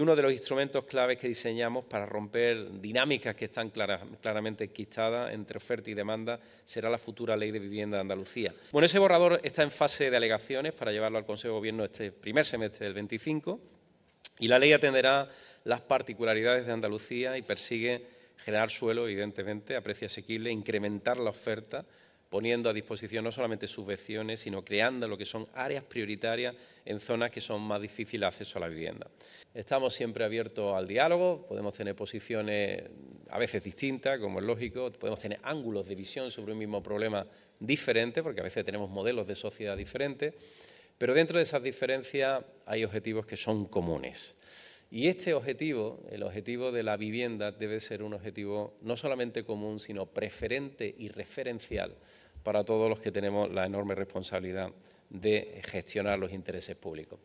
Uno de los instrumentos claves que diseñamos para romper dinámicas que están claramente enquistadas entre oferta y demanda será la futura ley de vivienda de Andalucía. Bueno, ese borrador está en fase de alegaciones para llevarlo al Consejo de Gobierno este primer semestre del 25 y la ley atenderá las particularidades de Andalucía y persigue generar suelo, evidentemente, a precio asequible, incrementar la oferta poniendo a disposición no solamente subvenciones, sino creando lo que son áreas prioritarias en zonas que son más difíciles de acceso a la vivienda. Estamos siempre abiertos al diálogo, podemos tener posiciones a veces distintas, como es lógico, podemos tener ángulos de visión sobre un mismo problema diferente, porque a veces tenemos modelos de sociedad diferentes, pero dentro de esas diferencias hay objetivos que son comunes. Y este objetivo, el objetivo de la vivienda, debe ser un objetivo no solamente común, sino preferente y referencial para todos los que tenemos la enorme responsabilidad de gestionar los intereses públicos.